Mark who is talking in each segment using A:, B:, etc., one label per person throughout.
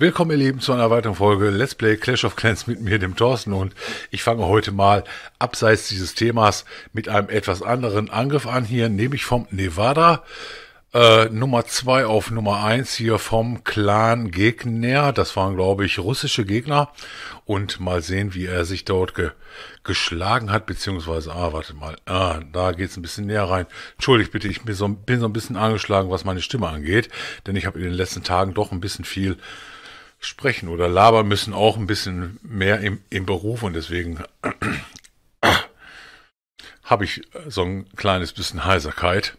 A: Willkommen, ihr Lieben, zu einer weiteren Folge Let's Play Clash of Clans mit mir, dem Thorsten. Und ich fange heute mal abseits dieses Themas mit einem etwas anderen Angriff an. Hier nehme ich vom Nevada äh, Nummer zwei auf Nummer eins hier vom Clan Gegner. Das waren, glaube ich, russische Gegner. Und mal sehen, wie er sich dort ge geschlagen hat, beziehungsweise, ah, warte mal, ah, da geht's ein bisschen näher rein. Entschuldigt bitte, ich bin so, bin so ein bisschen angeschlagen, was meine Stimme angeht, denn ich habe in den letzten Tagen doch ein bisschen viel sprechen oder labern müssen auch ein bisschen mehr im, im Beruf und deswegen habe ich so ein kleines bisschen Heiserkeit.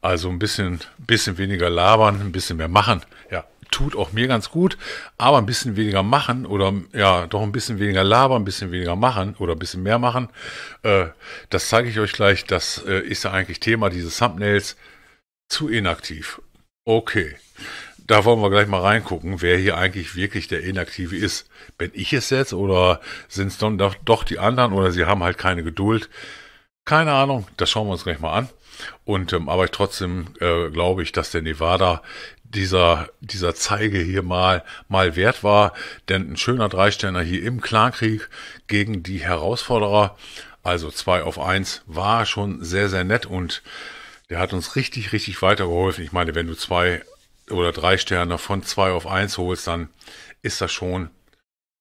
A: Also ein bisschen, bisschen weniger labern, ein bisschen mehr machen. Ja, tut auch mir ganz gut, aber ein bisschen weniger machen oder ja, doch ein bisschen weniger labern, ein bisschen weniger machen oder ein bisschen mehr machen. Äh, das zeige ich euch gleich. Das äh, ist ja eigentlich Thema dieses Thumbnails. Zu inaktiv. Okay da wollen wir gleich mal reingucken, wer hier eigentlich wirklich der Inaktive ist. Bin ich es jetzt oder sind es dann doch, doch die anderen oder sie haben halt keine Geduld? Keine Ahnung, das schauen wir uns gleich mal an. Und ähm, aber ich trotzdem äh, glaube ich, dass der Nevada dieser dieser Zeige hier mal mal wert war, denn ein schöner Dreiständer hier im Klarkrieg gegen die Herausforderer, also zwei auf eins, war schon sehr sehr nett und der hat uns richtig richtig weitergeholfen. Ich meine, wenn du zwei oder drei Sterne von zwei auf eins holst, dann ist das schon,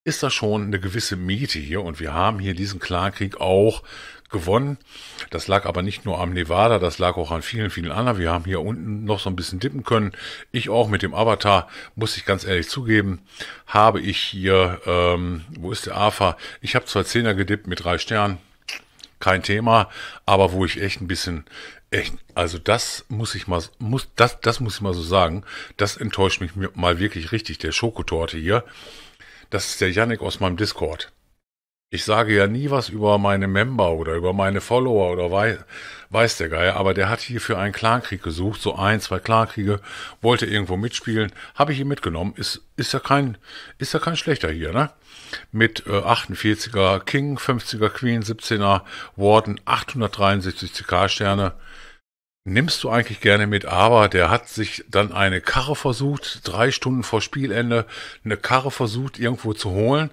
A: ist das schon eine gewisse Miete hier. Und wir haben hier diesen Klarkrieg auch gewonnen. Das lag aber nicht nur am Nevada, das lag auch an vielen, vielen anderen. Wir haben hier unten noch so ein bisschen dippen können. Ich auch mit dem Avatar, muss ich ganz ehrlich zugeben, habe ich hier, ähm, wo ist der AFA? Ich habe zwei Zehner gedippt mit drei Sternen kein Thema, aber wo ich echt ein bisschen, echt, also das muss ich mal, muss, das, das muss ich mal so sagen, das enttäuscht mich mal wirklich richtig, der Schokotorte hier. Das ist der Yannick aus meinem Discord. Ich sage ja nie was über meine Member oder über meine Follower oder weiß, weiß der Geier, aber der hat hierfür einen Clankrieg gesucht, so ein, zwei Clankriege, wollte irgendwo mitspielen, habe ich ihn mitgenommen, ist, ist ja kein, ist ja kein schlechter hier, ne? mit äh, 48er King, 50er Queen, 17er Warden, 863 CK-Sterne. Nimmst du eigentlich gerne mit, aber der hat sich dann eine Karre versucht, drei Stunden vor Spielende, eine Karre versucht irgendwo zu holen,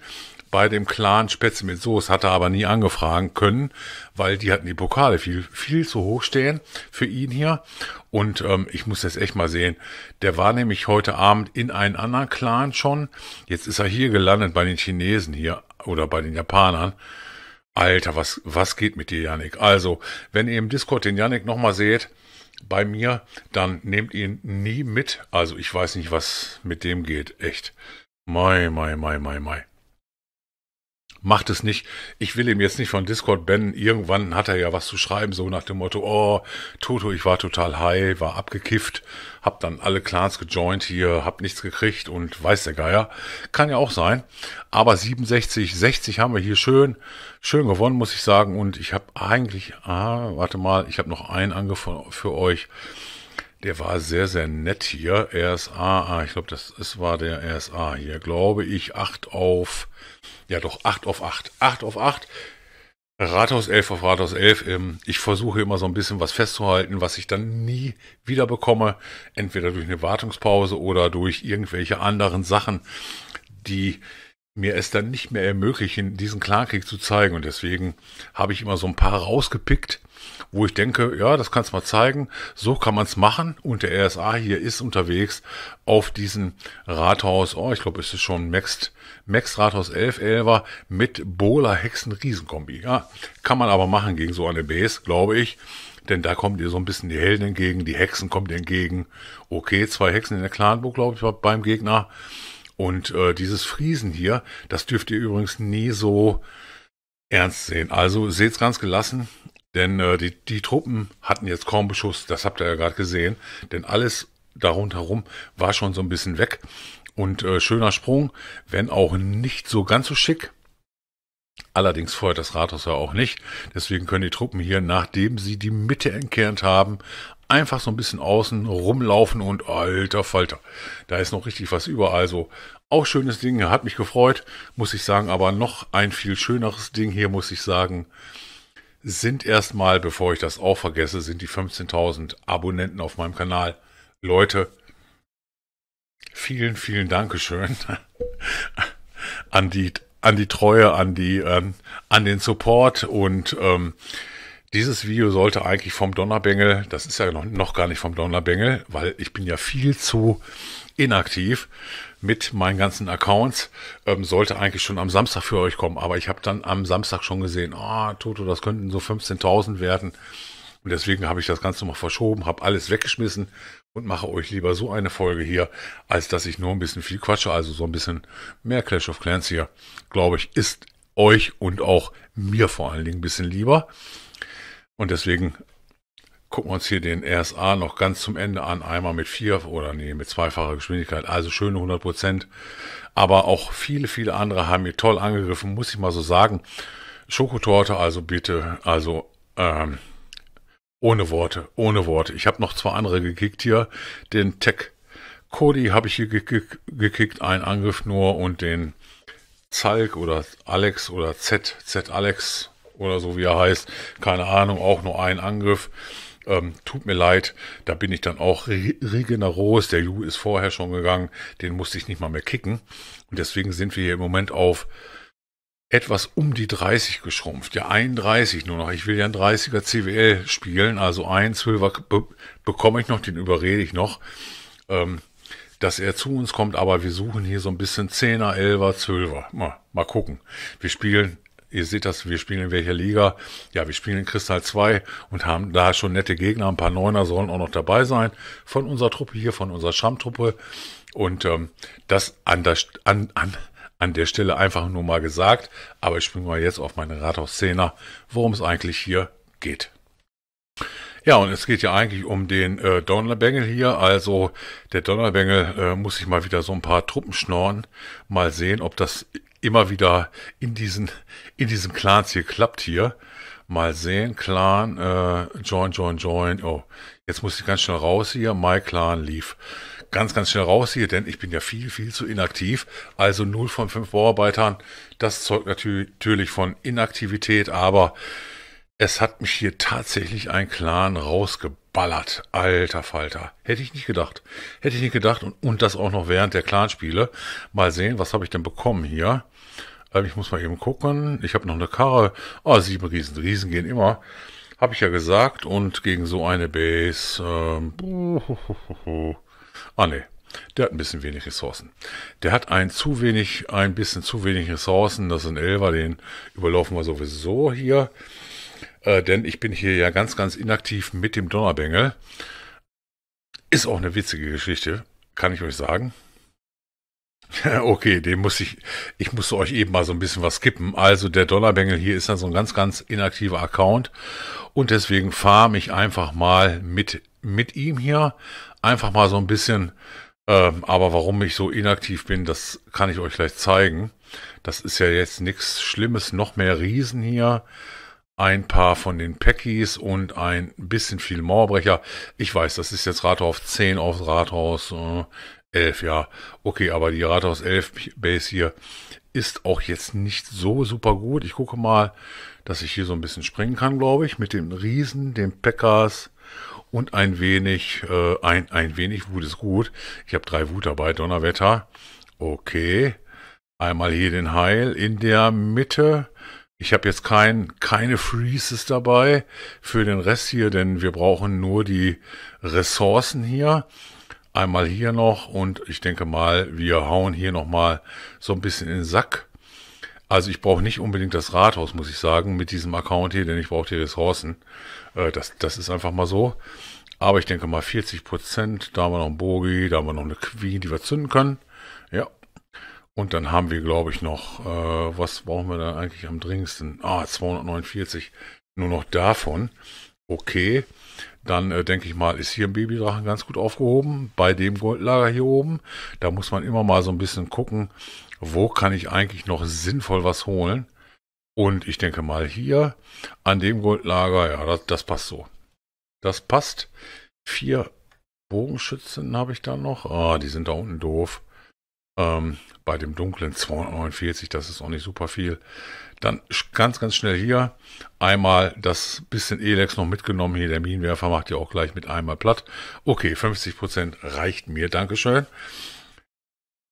A: bei dem Clan Spätzle mit Soße, hat er aber nie angefragen können, weil die hatten die Pokale viel, viel zu hoch stehen für ihn hier. Und ähm, ich muss das echt mal sehen. Der war nämlich heute Abend in einen anderen Clan schon. Jetzt ist er hier gelandet bei den Chinesen hier oder bei den Japanern. Alter, was, was geht mit dir, Yannick? Also, wenn ihr im Discord den Yannick nochmal seht, bei mir, dann nehmt ihn nie mit. Also, ich weiß nicht, was mit dem geht. Echt. Mai, mai, mai, mai, mai macht es nicht. Ich will ihm jetzt nicht von Discord bannen. Irgendwann hat er ja was zu schreiben, so nach dem Motto, oh, Toto, ich war total high, war abgekifft, hab dann alle Clans gejoint hier, hab nichts gekriegt und weiß der Geier. Kann ja auch sein. Aber 67, 60 haben wir hier schön, schön gewonnen, muss ich sagen. Und ich hab eigentlich, ah, warte mal, ich hab noch einen angefangen für euch. Der war sehr, sehr nett hier. RSA, ah, ich glaube, das, das war der RSA hier, glaube ich. 8 auf, ja doch, 8 auf 8. 8 auf 8. Rathaus 11 auf Rathaus 11. Ähm, ich versuche immer so ein bisschen was festzuhalten, was ich dann nie wieder bekomme. Entweder durch eine Wartungspause oder durch irgendwelche anderen Sachen, die mir es dann nicht mehr ermöglichen, diesen Klarkrieg zu zeigen. Und deswegen habe ich immer so ein paar rausgepickt, wo ich denke, ja, das kannst du mal zeigen, so kann man es machen. Und der RSA hier ist unterwegs auf diesem Rathaus, oh, ich glaube, es ist schon Max, Max Rathaus 11, 11 mit Bola Hexen Riesenkombi. Ja, kann man aber machen gegen so eine Base, glaube ich. Denn da kommt ihr so ein bisschen die Helden entgegen, die Hexen kommen dir entgegen. Okay, zwei Hexen in der Clanburg, glaube ich, beim Gegner. Und äh, dieses Friesen hier, das dürft ihr übrigens nie so ernst sehen. Also seht's ganz gelassen. Denn äh, die, die Truppen hatten jetzt kaum Beschuss, das habt ihr ja gerade gesehen. Denn alles darunter rum war schon so ein bisschen weg. Und äh, schöner Sprung, wenn auch nicht so ganz so schick. Allerdings feuert das Rathaus ja auch nicht. Deswegen können die Truppen hier, nachdem sie die Mitte entkernt haben, einfach so ein bisschen außen rumlaufen und alter Falter. Da ist noch richtig was überall. Also auch schönes Ding, hat mich gefreut, muss ich sagen. Aber noch ein viel schöneres Ding hier, muss ich sagen sind erstmal, bevor ich das auch vergesse, sind die 15.000 Abonnenten auf meinem Kanal. Leute, vielen, vielen Dankeschön an die, an die Treue, an die, ähm, an den Support und ähm, dieses Video sollte eigentlich vom Donnerbengel, das ist ja noch, noch gar nicht vom Donnerbengel, weil ich bin ja viel zu inaktiv mit meinen ganzen Accounts, ähm, sollte eigentlich schon am Samstag für euch kommen. Aber ich habe dann am Samstag schon gesehen, ah, oh, Toto, das könnten so 15.000 werden. Und deswegen habe ich das Ganze mal verschoben, habe alles weggeschmissen und mache euch lieber so eine Folge hier, als dass ich nur ein bisschen viel quatsche. Also so ein bisschen mehr Clash of Clans hier, glaube ich, ist euch und auch mir vor allen Dingen ein bisschen lieber. Und deswegen gucken wir uns hier den RSA noch ganz zum Ende an. Einmal mit vier oder nee, mit zweifacher Geschwindigkeit. Also schöne 100 Prozent. Aber auch viele, viele andere haben hier toll angegriffen, muss ich mal so sagen. Schokotorte, also bitte, also ähm, ohne Worte, ohne Worte. Ich habe noch zwei andere gekickt hier. Den Tech Cody habe ich hier gekickt, gekickt, einen Angriff nur und den Zalk oder Alex oder Z, Z Alex oder so wie er heißt, keine Ahnung, auch nur ein Angriff. Ähm, tut mir leid, da bin ich dann auch Regeneros. Der Ju ist vorher schon gegangen, den musste ich nicht mal mehr kicken. Und deswegen sind wir hier im Moment auf etwas um die 30 geschrumpft. Ja, 31 nur noch. Ich will ja ein 30er CWL spielen, also ein 12 be bekomme ich noch, den überrede ich noch, ähm, dass er zu uns kommt. Aber wir suchen hier so ein bisschen 10er, 11er, 12er. Mal, mal gucken. Wir spielen ihr seht das, wir spielen in welcher Liga? Ja, wir spielen in Kristall 2 und haben da schon nette Gegner. Ein paar Neuner sollen auch noch dabei sein von unserer Truppe hier, von unserer Stammtruppe. Und ähm, das an der, an, an, an der Stelle einfach nur mal gesagt. Aber ich springe mal jetzt auf meine Rathaus-Szene, worum es eigentlich hier geht. Ja, und es geht ja eigentlich um den äh, Donnerbengel hier. Also der Donnerbengel äh, muss ich mal wieder so ein paar Truppen schnorren. Mal sehen, ob das immer wieder in diesen, in diesen Clans hier klappt hier. Mal sehen, Clan, äh, join, join, join. Oh, jetzt muss ich ganz schnell raus hier. My Clan lief. Ganz, ganz schnell raus hier, denn ich bin ja viel, viel zu inaktiv. Also 0 von 5 Bauarbeitern. Das zeugt natürlich von Inaktivität, aber es hat mich hier tatsächlich ein Clan rausgeballert. Alter Falter. Hätte ich nicht gedacht. Hätte ich nicht gedacht. Und, und das auch noch während der Clanspiele. Mal sehen, was habe ich denn bekommen hier? Ähm, ich muss mal eben gucken. Ich habe noch eine Karre. Ah, sieben Riesen. Riesen gehen immer. Habe ich ja gesagt. Und gegen so eine Base. Ähm, ah, ne. Der hat ein bisschen wenig Ressourcen. Der hat ein zu wenig, ein bisschen zu wenig Ressourcen. Das sind Elver, Den überlaufen wir sowieso hier äh, denn ich bin hier ja ganz, ganz inaktiv mit dem Donnerbengel. Ist auch eine witzige Geschichte, kann ich euch sagen. okay, den muss ich, ich musste euch eben mal so ein bisschen was skippen. Also der Donnerbengel hier ist dann so ein ganz, ganz inaktiver Account und deswegen fahre ich einfach mal mit, mit ihm hier einfach mal so ein bisschen ähm, aber warum ich so inaktiv bin, das kann ich euch gleich zeigen. Das ist ja jetzt nichts Schlimmes, noch mehr Riesen hier ein paar von den Packies und ein bisschen viel Mauerbrecher. Ich weiß, das ist jetzt Rathaus 10 auf Rathaus äh, 11, ja. Okay, aber die Rathaus 11 Base hier ist auch jetzt nicht so super gut. Ich gucke mal, dass ich hier so ein bisschen springen kann, glaube ich, mit den Riesen, den Packers und ein wenig, äh, ein, ein wenig Wut ist gut. Ich habe drei Wut dabei, Donnerwetter. Okay. Einmal hier den Heil in der Mitte. Ich habe jetzt kein, keine Freezes dabei für den Rest hier, denn wir brauchen nur die Ressourcen hier. Einmal hier noch und ich denke mal, wir hauen hier nochmal so ein bisschen in den Sack. Also ich brauche nicht unbedingt das Rathaus, muss ich sagen, mit diesem Account hier, denn ich brauche die Ressourcen. Äh, das, das ist einfach mal so. Aber ich denke mal 40 Prozent. Da haben wir noch einen Bogi, da haben wir noch eine Queen, die wir zünden können. Ja, und dann haben wir, glaube ich, noch, äh, was brauchen wir da eigentlich am dringendsten? Ah, 249. Nur noch davon. Okay. Dann äh, denke ich mal, ist hier ein Babydrachen ganz gut aufgehoben. Bei dem Goldlager hier oben. Da muss man immer mal so ein bisschen gucken, wo kann ich eigentlich noch sinnvoll was holen. Und ich denke mal hier an dem Goldlager, ja, das, das passt so. Das passt. Vier Bogenschützen habe ich da noch. Ah, die sind da unten doof. Ähm, bei dem dunklen 249, das ist auch nicht super viel. Dann ganz, ganz schnell hier einmal das bisschen Elex noch mitgenommen. Hier der Minenwerfer macht ja auch gleich mit einmal platt. Okay, 50% reicht mir. Dankeschön.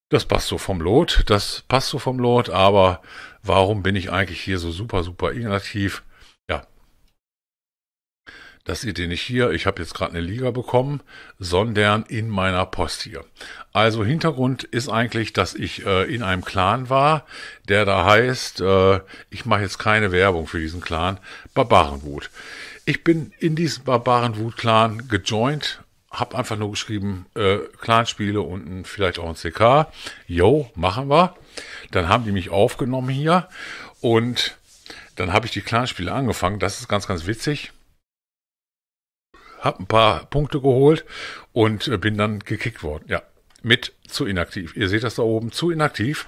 A: Das passt so vom Lot. Das passt so vom Lot. Aber warum bin ich eigentlich hier so super, super inaktiv? Das seht ihr nicht hier, ich habe jetzt gerade eine Liga bekommen, sondern in meiner Post hier. Also Hintergrund ist eigentlich, dass ich äh, in einem Clan war, der da heißt, äh, ich mache jetzt keine Werbung für diesen Clan, Barbarenwut. Ich bin in diesen Barbarenwut-Clan gejoint, habe einfach nur geschrieben, äh, Clanspiele und ein, vielleicht auch ein CK. Yo, machen wir. Dann haben die mich aufgenommen hier und dann habe ich die Clanspiele angefangen. Das ist ganz, ganz witzig habe ein paar Punkte geholt und äh, bin dann gekickt worden. Ja, mit zu inaktiv. Ihr seht das da oben, zu inaktiv.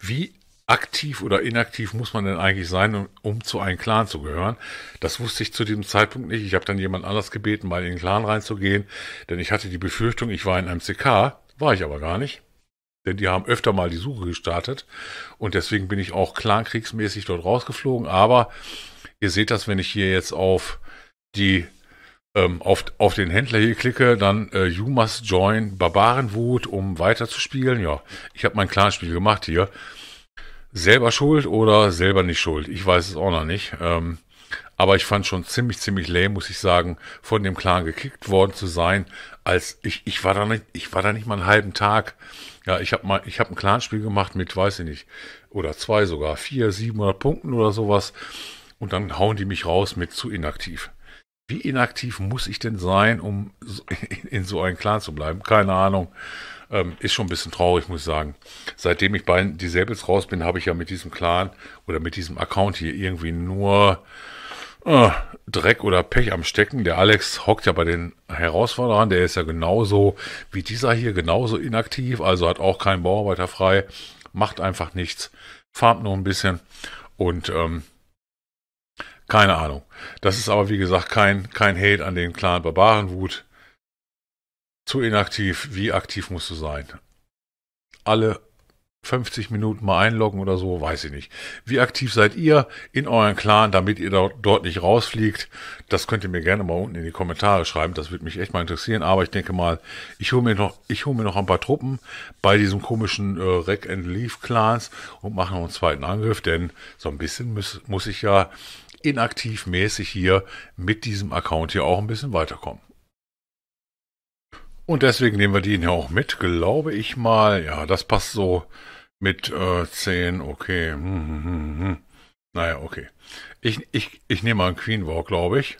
A: Wie aktiv oder inaktiv muss man denn eigentlich sein, um, um zu einem Clan zu gehören? Das wusste ich zu diesem Zeitpunkt nicht. Ich habe dann jemand anders gebeten, mal in den Clan reinzugehen, denn ich hatte die Befürchtung, ich war in einem CK, war ich aber gar nicht. Denn die haben öfter mal die Suche gestartet und deswegen bin ich auch clankriegsmäßig dort rausgeflogen. Aber ihr seht das, wenn ich hier jetzt auf die ähm, auf, auf den Händler hier klicke, dann äh, You Must Join Barbarenwut, um weiterzuspielen. Ja, ich habe mein Clanspiel gemacht hier. Selber schuld oder selber nicht schuld? Ich weiß es auch noch nicht. Ähm, aber ich fand schon ziemlich, ziemlich lame, muss ich sagen, von dem Clan gekickt worden zu sein, als ich, ich war da nicht, ich war da nicht mal einen halben Tag. Ja, ich habe mal, ich habe ein Clanspiel gemacht mit, weiß ich nicht, oder zwei sogar, vier, 700 Punkten oder sowas. Und dann hauen die mich raus mit zu inaktiv wie inaktiv muss ich denn sein, um in so einem Clan zu bleiben? Keine Ahnung. Ähm, ist schon ein bisschen traurig, muss ich sagen. Seitdem ich bei die Säbels raus bin, habe ich ja mit diesem Clan oder mit diesem Account hier irgendwie nur äh, Dreck oder Pech am Stecken. Der Alex hockt ja bei den Herausforderern, der ist ja genauso wie dieser hier, genauso inaktiv, also hat auch keinen Bauarbeiter frei, macht einfach nichts, farmt nur ein bisschen und ähm, keine Ahnung. Das ist aber, wie gesagt, kein, kein Hate an den Clan Barbarenwut. Zu inaktiv. Wie aktiv musst du sein? Alle 50 Minuten mal einloggen oder so, weiß ich nicht. Wie aktiv seid ihr in euren Clan, damit ihr dort nicht rausfliegt? Das könnt ihr mir gerne mal unten in die Kommentare schreiben. Das würde mich echt mal interessieren. Aber ich denke mal, ich hole mir noch, ich hole mir noch ein paar Truppen bei diesem komischen äh, Rack and Leaf Clans und mache noch einen zweiten Angriff, denn so ein bisschen muss, muss ich ja inaktivmäßig hier mit diesem Account hier auch ein bisschen weiterkommen. Und deswegen nehmen wir den hier auch mit, glaube ich mal. Ja, das passt so mit äh, 10, okay. Hm, hm, hm, hm, hm. Naja, okay. Ich, ich, ich nehme mal einen Queen Walk, glaube ich.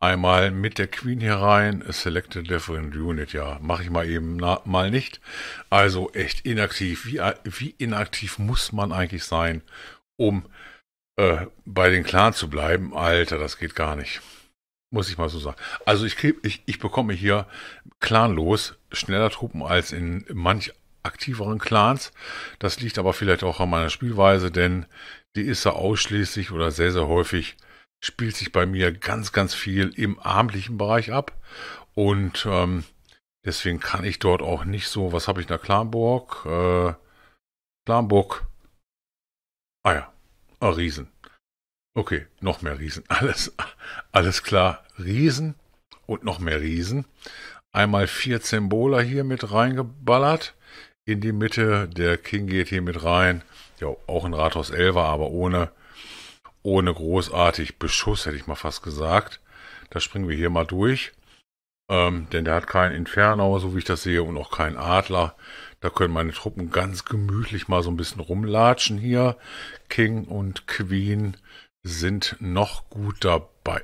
A: Einmal mit der Queen hier rein, Select a Different Unit, ja, mache ich mal eben na, mal nicht. Also echt inaktiv. Wie, wie inaktiv muss man eigentlich sein, um äh, bei den Clan zu bleiben, Alter, das geht gar nicht. Muss ich mal so sagen. Also ich, krieg, ich, ich bekomme hier clanlos schneller Truppen als in manch aktiveren Clans. Das liegt aber vielleicht auch an meiner Spielweise, denn die ist ja ausschließlich oder sehr, sehr häufig spielt sich bei mir ganz, ganz viel im abendlichen Bereich ab. Und ähm, deswegen kann ich dort auch nicht so, was habe ich in der Clanburg? Äh, Clanburg. Ah ja, Ah, Riesen. Okay, noch mehr Riesen. Alles, alles klar. Riesen und noch mehr Riesen. Einmal vier Zembola hier mit reingeballert. In die Mitte. Der King geht hier mit rein. Ja, auch ein Rathaus 11 aber ohne, ohne großartig Beschuss, hätte ich mal fast gesagt. Da springen wir hier mal durch. Ähm, denn der hat keinen Inferno, so wie ich das sehe, und auch keinen Adler. Da können meine Truppen ganz gemütlich mal so ein bisschen rumlatschen hier. King und Queen sind noch gut dabei.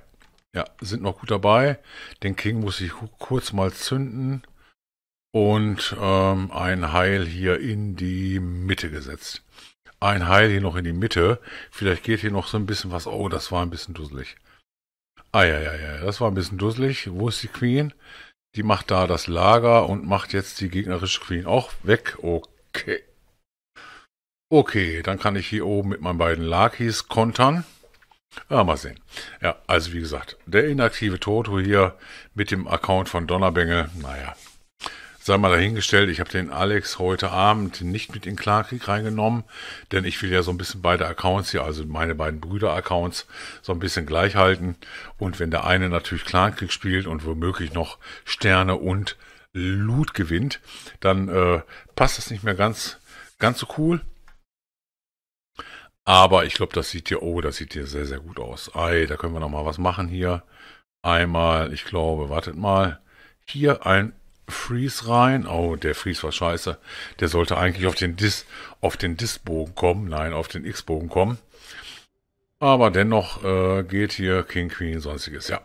A: Ja, sind noch gut dabei. Den King muss ich kurz mal zünden. Und ähm, ein Heil hier in die Mitte gesetzt. Ein Heil hier noch in die Mitte. Vielleicht geht hier noch so ein bisschen was. Oh, das war ein bisschen dusselig. Ah ja, ja, ja, das war ein bisschen dusselig. Wo ist die Queen? Die macht da das Lager und macht jetzt die gegnerische Queen auch weg. Okay. Okay, dann kann ich hier oben mit meinen beiden Lakis kontern. Ja, ah, mal sehen. Ja, also wie gesagt, der inaktive Toto hier mit dem Account von Donnerbengel, naja, sei mal dahingestellt, ich habe den Alex heute Abend nicht mit in Klarkrieg reingenommen, denn ich will ja so ein bisschen beide Accounts hier, also meine beiden Brüder-Accounts, so ein bisschen gleich halten. Und wenn der eine natürlich Klarkrieg spielt und womöglich noch Sterne und Loot gewinnt, dann äh, passt das nicht mehr ganz, ganz so cool. Aber ich glaube, das sieht hier, oh, das sieht hier sehr, sehr gut aus. Ei, da können wir noch mal was machen hier. Einmal, ich glaube, wartet mal, hier ein Freeze rein. Oh, der Freeze war scheiße. Der sollte eigentlich auf den Dis, auf den Disbogen kommen. Nein, auf den X-Bogen kommen. Aber dennoch äh, geht hier King, Queen, sonstiges. Ja.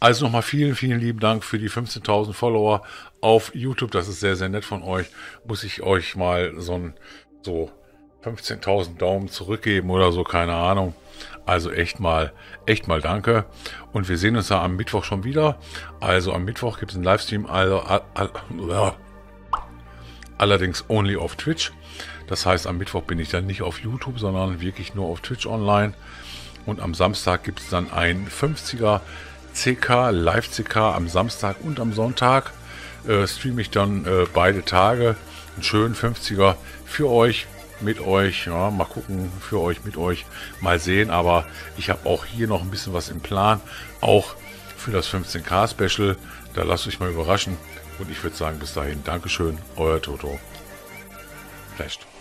A: Also nochmal vielen, vielen lieben Dank für die 15.000 Follower auf YouTube. Das ist sehr, sehr nett von euch. Muss ich euch mal so ein, so 15.000 Daumen zurückgeben oder so, keine Ahnung. Also echt mal, echt mal danke. Und wir sehen uns ja am Mittwoch schon wieder. Also am Mittwoch gibt es einen Livestream, also, all, all, allerdings only auf Twitch. Das heißt, am Mittwoch bin ich dann nicht auf YouTube, sondern wirklich nur auf Twitch online. Und am Samstag gibt es dann ein 50er CK, Live CK am Samstag und am Sonntag. Äh, streame ich dann äh, beide Tage. Einen schönen 50er für euch mit euch. Ja, mal gucken für euch, mit euch. Mal sehen. Aber ich habe auch hier noch ein bisschen was im Plan. Auch für das 15K Special. Da lasst euch mal überraschen. Und ich würde sagen, bis dahin, Dankeschön, euer Toto. Vielleicht.